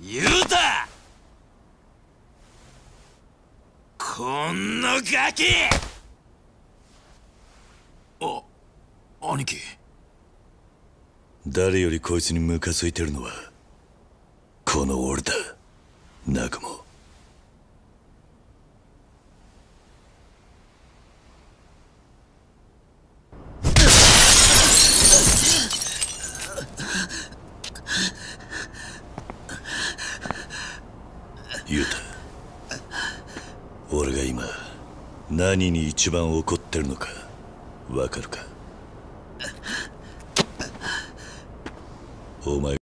言うたこんなガキあ兄貴誰よりこいつにムカついてるのはこの俺だ仲間俺が今何に一番怒ってるのかわかるかお前